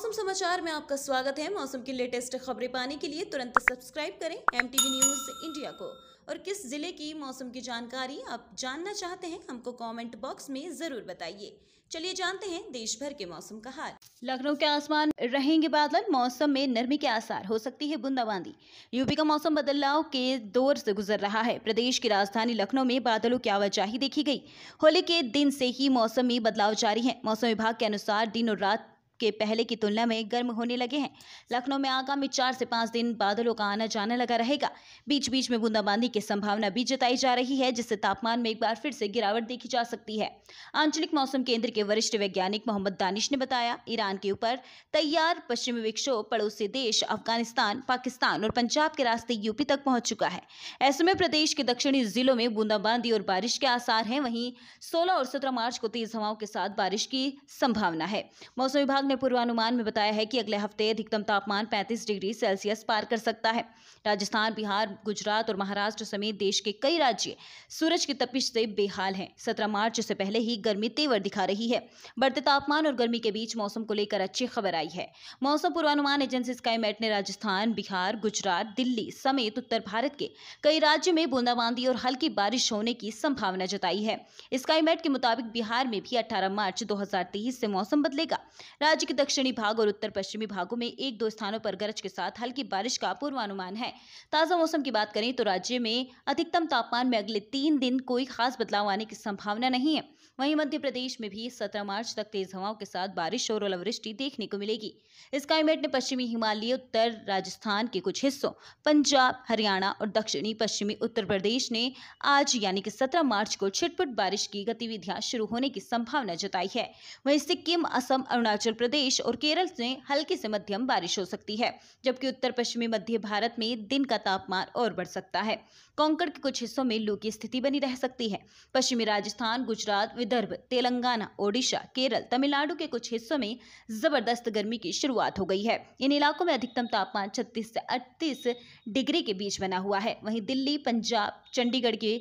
मौसम समाचार में आपका स्वागत है मौसम की लेटेस्ट खबरें पाने के लिए तुरंत सब्सक्राइब करें एम न्यूज इंडिया को और किस जिले की मौसम की जानकारी आप जानना चाहते हैं हमको कमेंट बॉक्स में जरूर बताइए चलिए जानते हैं देश भर के मौसम का हाल लखनऊ के आसमान रहेंगे बादल मौसम में नरमी के आसार हो सकती है बूंदाबांदी यूपी का मौसम बदलाव के दौर से गुजर रहा है प्रदेश की राजधानी लखनऊ में बादलों की आवाजाही देखी गई होली के दिन से ही मौसम में बदलाव जारी है मौसम विभाग के अनुसार दिन और रात के पहले की तुलना में गर्म होने लगे हैं लखनऊ में आगामी चार से पाँच दिन बादलों का आना जाना लगा रहेगा बीच बीच में बूंदाबांदी की संभावना भी जताई जा रही है जिससे तापमान में एक बार फिर से गिरावट देखी जा सकती है आंचलिक मौसम केंद्र के वरिष्ठ वैज्ञानिक मोहम्मद दानिश ने बताया ईरान के ऊपर तैयार पश्चिमी विक्षोभ पड़ोसी देश अफगानिस्तान पाकिस्तान और पंजाब के रास्ते यूपी तक पहुंच चुका है ऐसे में प्रदेश के दक्षिणी जिलों में बूंदाबांदी और बारिश के आसार हैं वहीं 16 और 17 मार्च को तेज हवाओं के साथ बारिश की संभावना है मौसम विभाग ने पूर्वानुमान में बताया है कि अगले हफ्ते अधिकतम तापमान 35 डिग्री सेल्सियस पार कर सकता है राजस्थान बिहार गुजरात और महाराष्ट्र समेत देश के कई राज्य सूरज की तपिश से बेहाल हैं सत्रह मार्च से पहले ही गर्मी तेवर दिखा रही है बढ़ते तापमान और गर्मी के बीच मौसम को लेकर अच्छी खबर आई है मौसम पूर्वानुमान एजेंसी स्काईमेट ने राजस्थान बिहार गुजरात दिल्ली समेत उत्तर भारत के कई राज्यों में बूंदाबांदी और हल्की बारिश होने की संभावना जताई है स्काईमेट के मुताबिक बिहार में भी अठारह मार्च दो से मौसम बदलेगा राज्य राज्य के दक्षिणी भाग और उत्तर पश्चिमी भागों में एक दो स्थानों पर गरज के साथ हल्की बारिश का पूर्वानुमान है ताज़ा मौसम की बात करें तो राज्य में अधिकतम तापमान में अगले तीन दिन कोई खास बदलाव आने की संभावना नहीं है वहीं मध्य प्रदेश में भी 17 मार्च तक तेज हवाओं के साथ बारिश और ओलावृष्टि देखने को मिलेगी इस क्लाइमेट ने पश्चिमी हिमालय उत्तर राजस्थान के कुछ हिस्सों पंजाब हरियाणा और दक्षिणी पश्चिमी उत्तर प्रदेश ने आज यानी कि सत्रह मार्च को छिटपुट बारिश की गतिविधियां शुरू होने की संभावना जताई है वहीं सिक्किम असम अरुणाचल प्रदेश प्रदेश और केरल में हल्की से मध्यम बारिश हो सकती है जबकि उत्तर पश्चिमी मध्य भारत में दिन का तापमान और बढ़ सकता है कोंकण के कुछ हिस्सों में लू की स्थिति बनी रह सकती है पश्चिमी राजस्थान गुजरात विदर्भ तेलंगाना ओडिशा केरल तमिलनाडु के कुछ हिस्सों में जबरदस्त गर्मी की शुरुआत हो गई है इन इलाकों में अधिकतम तापमान छत्तीस से अड़तीस डिग्री के बीच बना हुआ है वहीं दिल्ली पंजाब चंडीगढ़ की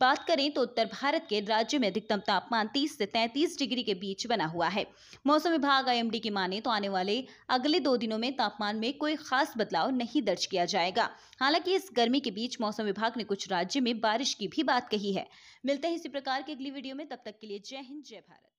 बात करें तो उत्तर भारत के राज्यों में अधिकतम तापमान तीस से तैंतीस डिग्री के बीच बना हुआ है मौसम विभाग आई कमेटी की माने तो आने वाले अगले दो दिनों में तापमान में कोई खास बदलाव नहीं दर्ज किया जाएगा हालांकि इस गर्मी के बीच मौसम विभाग ने कुछ राज्य में बारिश की भी बात कही है मिलते हैं इसी प्रकार की अगली वीडियो में तब तक के लिए जय हिंद जय भारत